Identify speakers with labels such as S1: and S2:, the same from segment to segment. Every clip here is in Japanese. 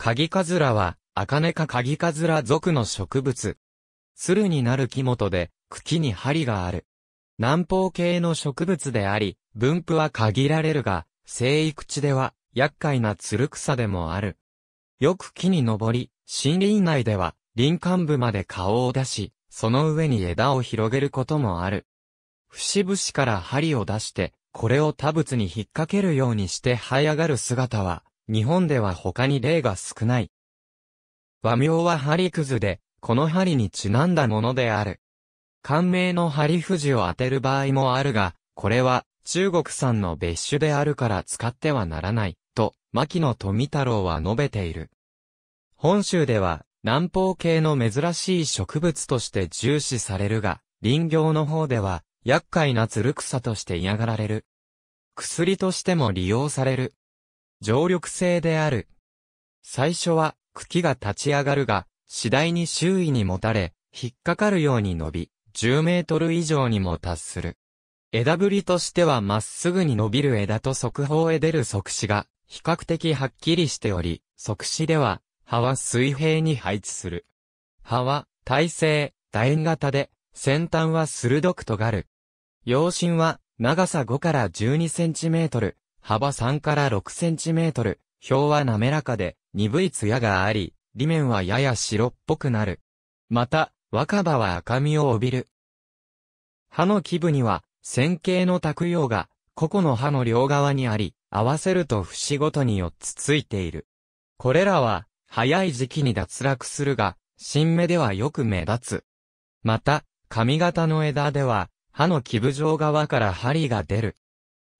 S1: カギカズラは、アカネカカギカズラ属の植物。鶴になる木元で、茎に針がある。南方系の植物であり、分布は限られるが、生育地では、厄介なツル草でもある。よく木に登り、森林内では、林間部まで顔を出し、その上に枝を広げることもある。節々から針を出して、これを多物に引っ掛けるようにして這い上がる姿は、日本では他に例が少ない。和名は針くずで、この針にちなんだものである。官名の針富士を当てる場合もあるが、これは中国産の別種であるから使ってはならない、と、牧野富太郎は述べている。本州では、南方系の珍しい植物として重視されるが、林業の方では、厄介なつる草として嫌がられる。薬としても利用される。常緑性である。最初は茎が立ち上がるが、次第に周囲にもたれ、引っかかるように伸び、10メートル以上にも達する。枝ぶりとしてはまっすぐに伸びる枝と側方へ出る側枝が比較的はっきりしており、側枝では葉は水平に配置する。葉は体勢、楕円型で、先端は鋭く尖る。葉身は長さ5から12センチメートル、幅3から6センチメートル、表は滑らかで、鈍い艶があり、裏面はやや白っぽくなる。また、若葉は赤みを帯びる。葉の基部には、線形の卓葉が、個々の葉の両側にあり、合わせると節ごとに4つついている。これらは、早い時期に脱落するが、新芽ではよく目立つ。また、髪型の枝では、歯の基部上側から針が出る。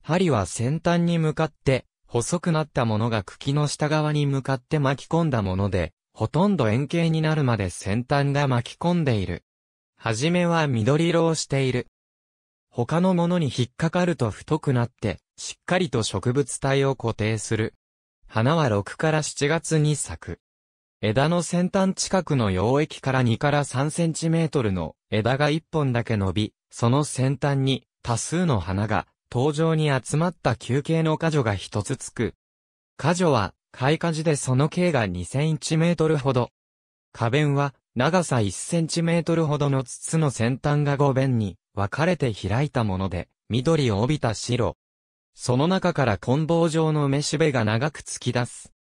S1: 針は先端に向かって、細くなったものが茎の下側に向かって巻き込んだもので、ほとんど円形になるまで先端が巻き込んでいる。はじめは緑色をしている。他のものに引っかかると太くなって、しっかりと植物体を固定する。花は6から7月に咲く。枝の先端近くの溶液から2から3センチメートルの枝が1本だけ伸び、その先端に多数の花が登場に集まった休憩の果樹が一つつく。果樹は、開花時でその径が2センチメートルほど。花弁は、長さ1センチメートルほどの筒の先端が5弁に分かれて開いたもので、緑を帯びた白。その中から棍棒状の梅しべが長く突き出す。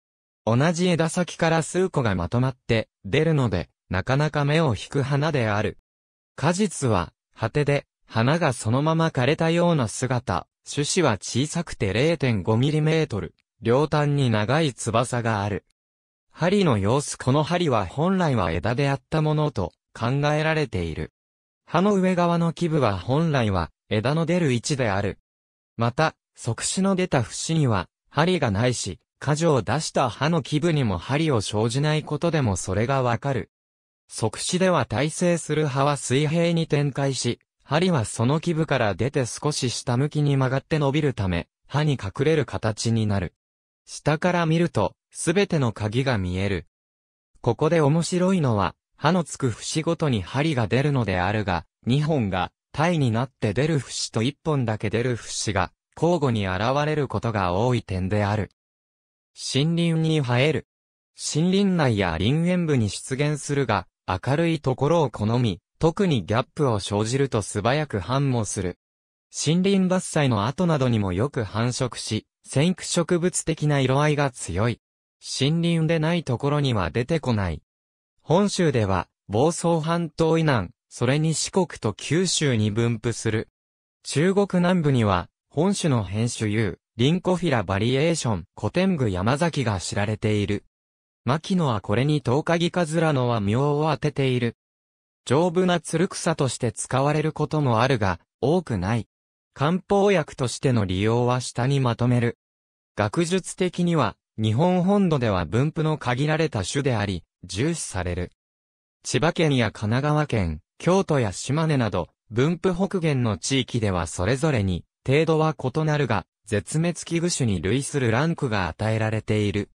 S1: 同じ枝先から数個がまとまって出るので、なかなか目を引く花である。果実は、果てで花がそのまま枯れたような姿、種子は小さくて 0.5mm、両端に長い翼がある。針の様子この針は本来は枝であったものと考えられている。葉の上側の基部は本来は枝の出る位置である。また、即死の出た節には針がないし、果樹を出した葉の基部にも針を生じないことでもそれがわかる。即死では耐性する葉は水平に展開し、針はその基部から出て少し下向きに曲がって伸びるため、歯に隠れる形になる。下から見ると、すべての鍵が見える。ここで面白いのは、歯のつく節ごとに針が出るのであるが、2本が、体になって出る節と1本だけ出る節が、交互に現れることが多い点である。森林に生える。森林内や林園部に出現するが、明るいところを好み、特にギャップを生じると素早く繁茂する。森林伐採の後などにもよく繁殖し、先駆植物的な色合いが強い。森林でないところには出てこない。本州では、房総半島以南、それに四国と九州に分布する。中国南部には、本種の変種有、リンコフィラバリエーション、古典部山崎が知られている。牧野はこれにトウカギカズラのは妙を当てている。丈夫な鶴草として使われることもあるが、多くない。漢方薬としての利用は下にまとめる。学術的には、日本本土では分布の限られた種であり、重視される。千葉県や神奈川県、京都や島根など、分布北限の地域ではそれぞれに、程度は異なるが、絶滅危惧種に類するランクが与えられている。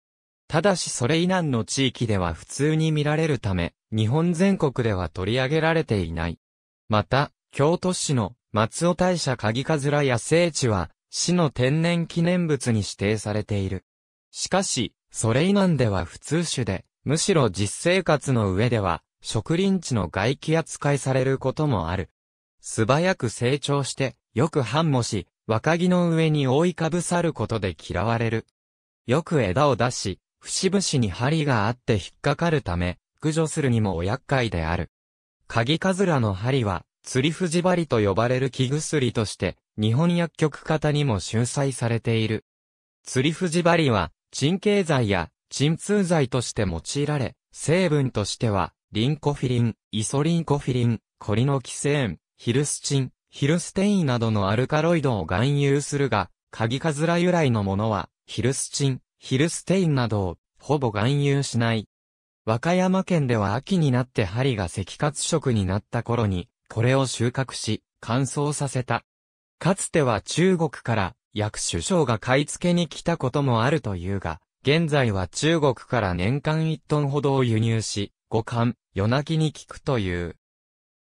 S1: ただしそれ以南の地域では普通に見られるため、日本全国では取り上げられていない。また、京都市の松尾大社鍵かずら野生地は、市の天然記念物に指定されている。しかし、それ以南では普通種で、むしろ実生活の上では、植林地の外気扱いされることもある。素早く成長して、よく繁茂し、若木の上に覆いかぶさることで嫌われる。よく枝を出し、節々に針があって引っかかるため、駆除するにもお厄介である。カギカズラの針は、釣り藤針と呼ばれる木薬として、日本薬局型にも収載されている。釣り藤針は、鎮経剤や鎮痛剤として用いられ、成分としては、リンコフィリン、イソリンコフィリン、コリノキセーン、ヒルスチン、ヒルステインなどのアルカロイドを含有するが、カギカズラ由来のものは、ヒルスチン、ヒルステインなどを、ほぼ含有しない。和歌山県では秋になって針が赤活色になった頃に、これを収穫し、乾燥させた。かつては中国から薬首相が買い付けに来たこともあるというが、現在は中国から年間1トンほどを輸入し、五感、夜泣きに効くという。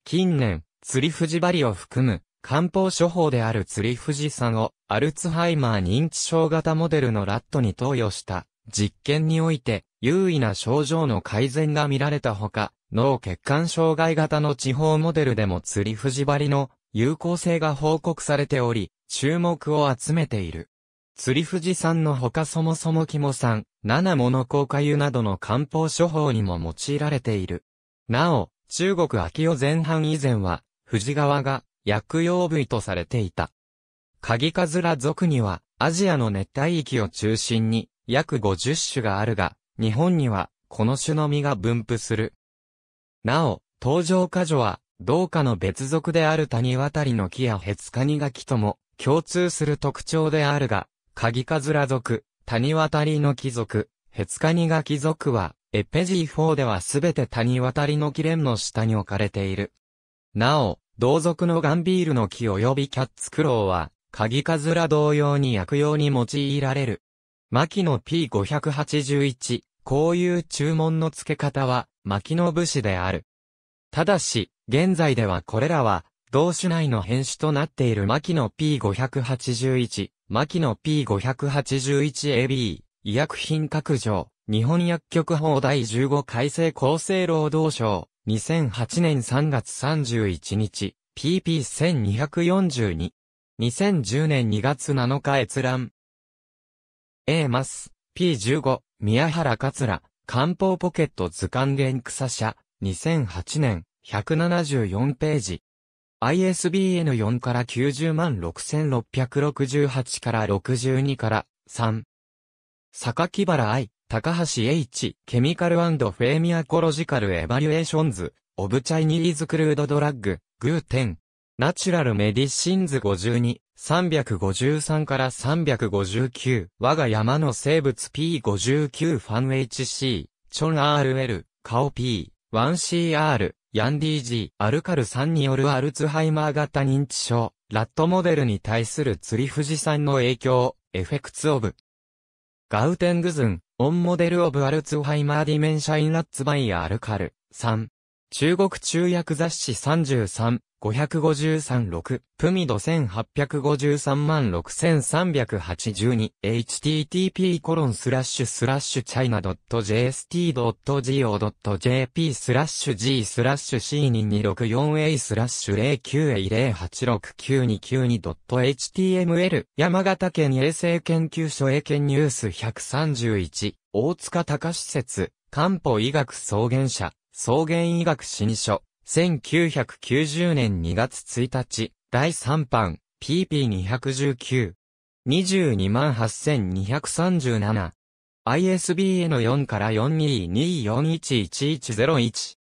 S1: 近年、釣り藤針を含む、漢方処方である釣り藤さんをアルツハイマー認知症型モデルのラットに投与した実験において優位な症状の改善が見られたほか、脳血管障害型の地方モデルでも釣り藤張りの有効性が報告されており、注目を集めている。釣り藤さんのほかそもそも肝酸、七モノ効果油などの漢方処方にも用いられている。なお、中国秋代前半以前は、藤川が薬用部位とされていた。カギカズラ族には、アジアの熱帯域を中心に、約50種があるが、日本には、この種の実が分布する。なお、登場果樹は、同化の別属である谷渡りの木やヘツカニガキとも、共通する特徴であるが、カギカズラ族、谷渡りの木族、ヘツカニガキ族は、エペジー4ではすべて谷渡りの木連の下に置かれている。なお、同族のガンビールの木及びキャッツクロウは、カギカズラ同様に薬用に用いられる。牧野 P581、こういう注文の付け方は、牧野武士である。ただし、現在ではこれらは、同種内の変種となっている牧野 P581、牧野 P581AB、医薬品拡張、日本薬局法第15改正厚生労働省、2008年3月31日、PP1242。2010年2月7日閲覧。A マス、P15、宮原桂、漢方ポケット図鑑原草社、2008年、174ページ。ISBN 4から90万6668から62から3。榊原愛、高橋 H、ケミカルフェミアコロジカルエバリュエーションズ、オブチャイニーズクルードドラッグ、グーテン。ナチュラルメディシンズ52、353から359、我が山の生物 P59 ファン HC、チョン RL、カオ P、1CR、ヤンディ G、アルカル3によるアルツハイマー型認知症、ラットモデルに対する釣り富士山の影響、エフェクツオブ。ガウテングズン、オンモデルオブアルツハイマーディメンシャインラッツバイアルカル、3。中国中薬雑誌33、553.6、プミド1853万6382、http コロンスラッシュスラッシュチャイナ .jst.go.jp スラッシュ g スラッシュ c2264a スラッシュ 09a0869292.html 山形県衛生研究所英検ニュース131、大塚隆施設、漢方医学草原社、草原医学新書、1990年2月1日、第3版、PP219。228,237。ISBN 4から4 2 2 4 1 1 1 0 1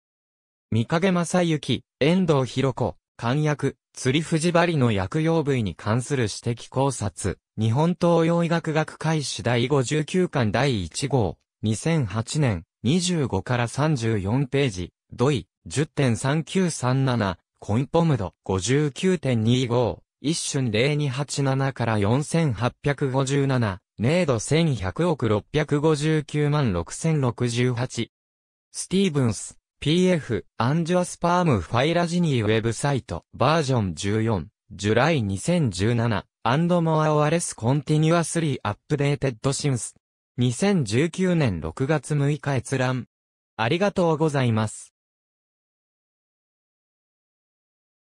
S1: 三影正幸、遠藤博子、寛訳、釣り藤針の薬用部位に関する指摘考察、日本東洋医学学会史第59巻第1号、2008年、25から34ページ、土井、10.3937、コンポムド59.25、一瞬0287から4857、ネード1100億659万6068。スティーブンス、PF、アンジュアスパームファイラジニーウェブサイト、バージョン14、ジュライ2017、アンドモアオアレスコンティニュアスリーアップデーテッドシムス2019年6月6日閲覧。ありがとうございます。